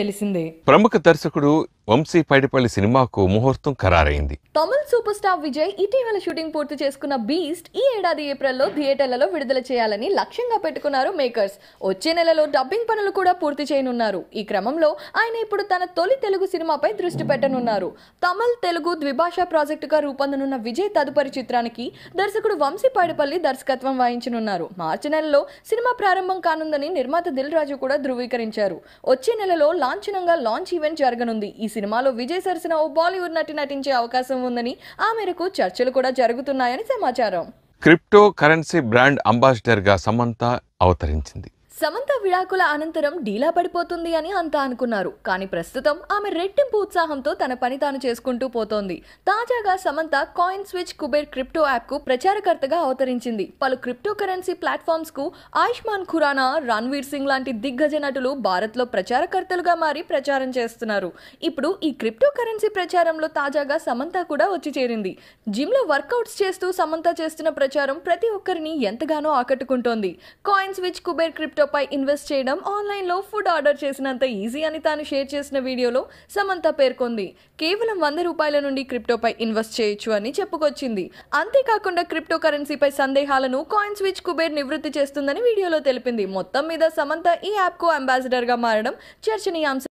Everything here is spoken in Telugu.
తెలిసిందే ప్రముఖ దర్శకుడు వంశీ పైడిపల్లి సినిమాకు ముహూర్తం ఖరారైంది తమిళ్ సూపర్ స్టార్ విజయ్ ఇటీవల షూటింగ్ పూర్తి చేసుకున్న బీస్ట్ ఈ ఏడాది ఏప్రిల్లో థియేటర్లలో విడుదల చేయాలని లక్ష్యంగా పెట్టుకున్నారు మేకర్స్ వచ్చే నెలలో డబ్బింగ్ పనులు కూడా పూర్తి చేయనున్నారు ఈ క్రమంలో ఆయన ఇప్పుడు తన తొలి తెలుగు సినిమాపై దృష్టి పెట్టనున్నారు తమిళ్ తెలుగు ద్విభాషా ప్రాజెక్టుగా రూపొందనున్న విజయ్ తదుపరి చిత్రానికి దర్శకుడు వంశీ పైడిపల్లి దర్శకత్వం వహించనున్నారు మార్చి నెలలో సినిమా ప్రారంభం కానుందని నిర్మాత దిల్ రాజు కూడా ధృవీకరించారు వచ్చే నెలలో లాంఛనంగా లాంచ్ ఈవెంట్ జరగనుంది ఈ సినిమాలో విజయ్ సరసన ఓ బాలీవుడ్ నటి నటించే అవకాశం ఉందని ఆ మేరకు చర్చలు కూడా జరుగుతున్నాయని సమాచారం క్రిప్టో కరెన్సీ బ్రాండ్ అంబాసిడర్గా సమంత అవతరించింది సమంత విడాకుల అనంతరం డీలా పడిపోతుంది అని అంతా అనుకున్నారు కానీ ప్రస్తుతం ఆమె రెట్టింపు ఉత్సాహంతో తన పని తాను చేసుకుంటూ పోతోంది తాజాగా Samantha CoinSwitch Kuber crypto app కు ప్రచారకర్తగా అవతరించింది పలు క్రిప్టో కరెన్సీ ప్లాట్ఫామ్స్ కు ఆయుష్మాన్ ఖురానా రణ్వీర్ సింగ్ లాంటి దిగ్గజ నటులు భారత్ లో ప్రచారకర్తలుగా మారి ప్రచారం చేస్తున్నారు ఇప్పుడు ఈ క్రిప్టో కరెన్సీ ప్రచారంలో తాజాగా సమంత కూడా వచ్చి చేరింది జిమ్ లో వర్కౌట్స్ చేస్తూ సమంత చేస్తున్న ప్రచారం ప్రతి ఒక్కరిని ఎంతగానో ఆకట్టుకుంటోంది కాయిన్ స్విచ్ కుబేర్ క్రిప్టో పై ఇన్వెస్ట్ చేయడం ఆన్లైన్లో ఫుడ్ ఆర్డర్ చేసినంత ఈజీ అని తాను షేర్ చేసిన వీడియోలో సమంత పేర్కొంది కేవలం వంద రూపాయల నుండి క్రిప్టోపై ఇన్వెస్ట్ చేయొచ్చు అని చెప్పుకొచ్చింది అంతేకాకుండా క్రిప్టో కరెన్సీపై సందేహాలను కాయిన్ స్విచ్ కుబేర్ నివృత్తి చేస్తుందని వీడియోలో తెలిపింది మొత్తం మీద సమంత ఈ యాప్కు అంబాసిడర్గా మారడం చర్చనీయాంశం